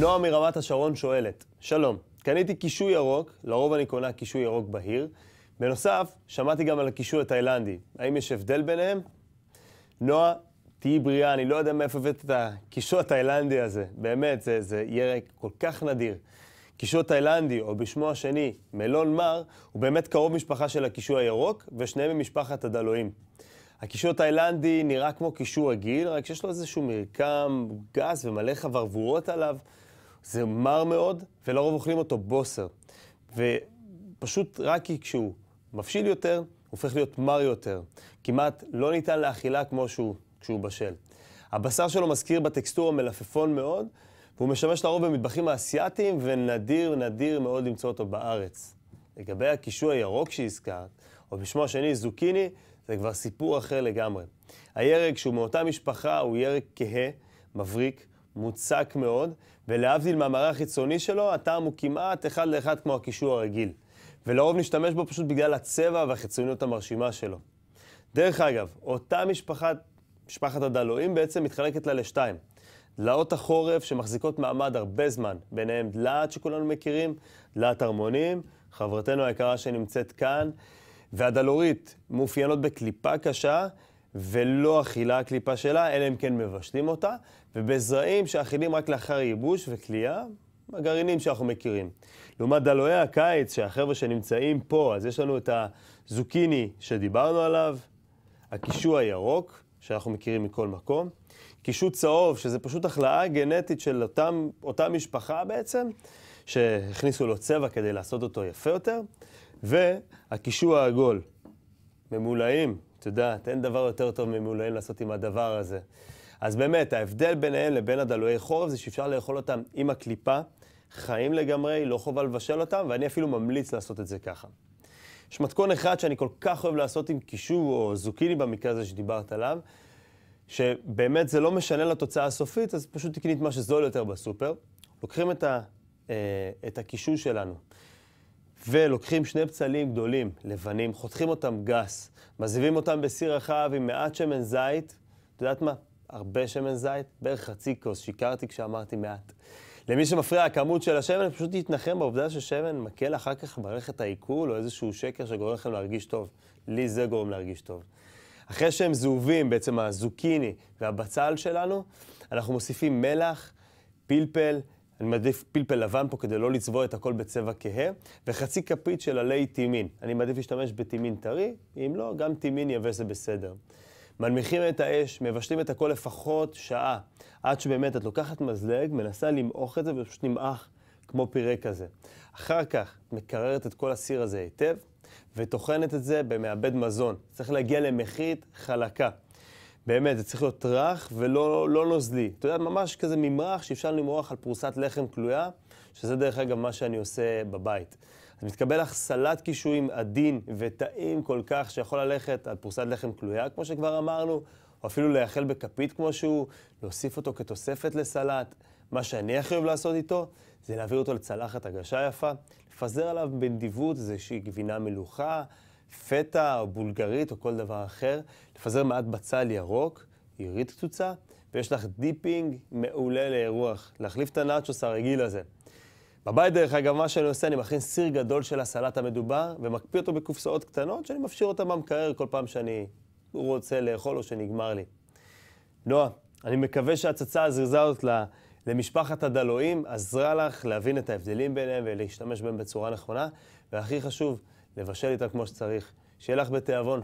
נועה מרמת השרון שואלת, שלום, קניתי קישוי ירוק, לרוב אני קונה קישוי ירוק בהיר. בנוסף, שמעתי גם על הקישוי התאילנדי. האם יש הבדל ביניהם? נועה, תהיי בריאה, אני לא יודע מאיפה הבאת את הקישוי התאילנדי הזה. באמת, זה, זה ירק כל כך נדיר. קישוי תאילנדי, או בשמו השני, מלון מר, הוא באמת קרוב משפחה של הקישוי הירוק, ושניהם ממשפחת הדלואים. הקישור התאילנדי נראה כמו קישור רגיל, רק שיש לו איזשהו מרקם גס ומלא חברבורות עליו. זה מר מאוד, ולרוב אוכלים אותו בוסר. ופשוט רק כי כשהוא מבשיל יותר, הוא הופך להיות מר יותר. כמעט לא ניתן לאכילה כמו שהוא, כשהוא בשל. הבשר שלו מזכיר בטקסטורה מלפפון מאוד, והוא משמש לרוב במטבחים האסייתיים, ונדיר נדיר מאוד למצוא אותו בארץ. לגבי הקישוע הירוק שהזכרת, או בשמו השני זוקיני, זה כבר סיפור אחר לגמרי. הירק שהוא מאותה משפחה הוא ירק כהה, מבריק, מוצק מאוד, ולהבדיל מהמראה החיצוני שלו, הטעם הוא כמעט אחד לאחד כמו הקישור הרגיל. ולרוב נשתמש בו פשוט בגלל הצבע והחיצוניות המרשימה שלו. דרך אגב, אותה משפחת, משפחת הדלואים בעצם מתחלקת לה לשתיים. דלאות החורף שמחזיקות מעמד הרבה זמן, ביניהם דלעת שכולנו מכירים, דלעת הרמונים, חברתנו היקרה שנמצאת כאן, והדלורית מאופיינות בקליפה קשה, ולא אכילה הקליפה שלה, אלא אם כן מבשלים אותה, ובזרעים שאכילים רק לאחר ייבוש וכליאה, הגרעינים שאנחנו מכירים. לעומת דלויי הקיץ, שהחבר'ה שנמצאים פה, אז יש לנו את הזוקיני שדיברנו עליו, הקישוע הירוק, שאנחנו מכירים מכל מקום, קישוט צהוב, שזה פשוט החלאה גנטית של אותם, אותה משפחה בעצם, שהכניסו לו צבע כדי לעשות אותו יפה יותר, והקישוע העגול, ממולאים יודעת, אין דבר יותר טוב ממולאים לעשות עם הדבר הזה. אז באמת, ההבדל ביניהם לבין הדלויי חורף זה שאפשר לאכול אותם עם הקליפה, חיים לגמרי, לא חובה לבשל אותם, ואני אפילו ממליץ לעשות את זה ככה. יש מתכון אחד שאני כל כך אוהב לעשות עם קישור או זוקיני במקרה הזה שדיברת עליו, שבאמת זה לא משנה לתוצאה הסופית, אז פשוט תקני את מה שזול יותר בסופר. לוקחים את, ה, אה, את הקישור שלנו, ולוקחים שני בצלים גדולים, לבנים, חותכים אותם גס, מזיבים אותם בסיר רחב עם מעט שמן זית, את יודעת מה? הרבה שמן זית, בערך חצי כוס, שיקרתי כשאמרתי מעט. למי שמפריע הכמות של השמן, פשוט יתנחם בעובדה ששמן מקל אחר כך במערכת העיכול או איזשהו שקר שגורם לכם להרגיש טוב. לי זה גורם להרגיש טוב. אחרי שהם זהובים, בעצם הזוקיני והבצל שלנו, אנחנו מוסיפים מלח, פלפל, אני מעדיף פלפל לבן פה כדי לא לצבוע את הכל בצבע כהה, וחצי כפית של עלי טימין. אני מעדיף להשתמש בטימין טרי, אם לא, גם טימין יבש זה בסדר. מנמיכים את האש, מבשלים את הכל לפחות שעה, עד שבאמת את לוקחת מזלג, מנסה למעוך את זה ופשוט נמעך כמו פירה כזה. אחר כך מקררת את כל הסיר הזה היטב, וטוחנת את זה במעבד מזון. צריך להגיע למחית חלקה. באמת, זה צריך להיות רך ולא לא נוזלי. אתה יודע, ממש כזה ממרח שאפשר למרוח על פרוסת לחם כלויה, שזה דרך אגב מה שאני עושה בבית. אז מתקבל לך סלט קישואים עדין וטעים כל כך, שיכול ללכת על פרוסת לחם כלויה, כמו שכבר אמרנו, או אפילו להיאכל בכפית כמו שהוא, להוסיף אותו כתוספת לסלט. מה שאני הכי אוהב לעשות איתו, זה להעביר אותו לצלחת הגשה יפה, לפזר עליו בנדיבות איזושהי גבינה מלוכה, פטה או בולגרית או כל דבר אחר, לפזר מעט בצל ירוק, יריד קצוצה, ויש לך דיפינג מעולה לאירוח, להחליף את הנאצ'וס הרגיל הזה. בבית, דרך אגב, מה שאני עושה, אני מכין סיר גדול של הסלט המדובר, ומקפיא אותו בקופסאות קטנות, שאני מפשיר אותן במקרר כל פעם שאני רוצה לאכול או שנגמר לי. נועה, אני מקווה שההצצה הזריזה הזאת למשפחת הדלואים עזרה לך להבין את ההבדלים ביניהם ולהשתמש בהם בצורה נכונה, והכי חשוב, לבשל איתה כמו שצריך. שיהיה לך בתיאבון.